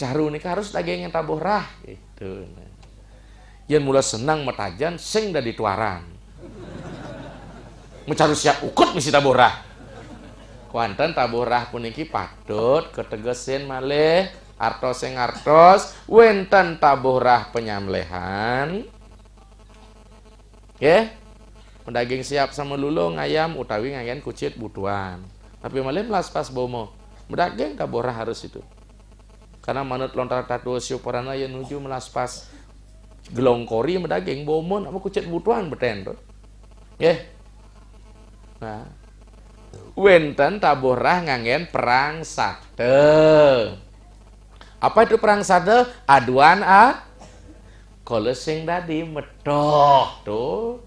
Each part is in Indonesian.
caru nih kan harus lagi yang rah gitu yang mulai senang metajan sing dari tuaran mencari siap ukut misi rah kuantan taborah puniki padut ketegesin malih artos sing artos wenten rah penyamlehan ya pendaging siap sama lulu ngayam utawi ngayan kucit butuan tapi malih melas pas bomo mendaging rah harus itu karena manut lontar tatu siuporana yang nuju melaspas gelongkori medaging bomon apa kucet butuan beten tuh yeah. nah wenten taborah ngangen perang sakte apa itu perang sakte aduan a kalau sing tadi metoh tuh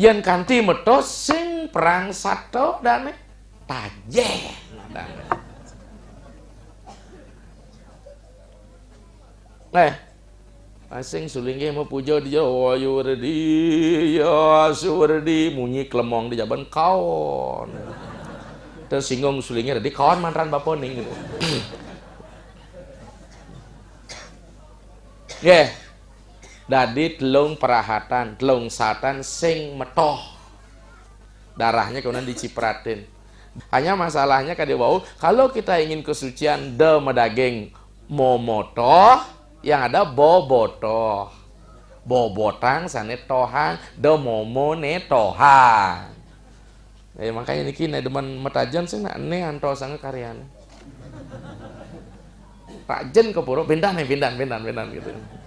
yang kanti metoh sing perang sakte dan tajeh nah, Eh, asing sulingnya mau puja di Jawa ya surdi ya munyi klemong di jaban kaon. Terus singgung sulingnya di kawan mantan baponing gitu. Yeah. Dadi telung perahatan, telung satan sing metoh. Darahnya kemudian dicipratin. Hanya masalahnya kadewau, kalau kita ingin kesucian de medaging, momotoh yang ada bobotoh bobotang sana tohang momo ne tohang eh, makanya ini kini demen metajan sih nak ne anto sange karyanya rajen keburu pindah nih pindah pindah pindah gitu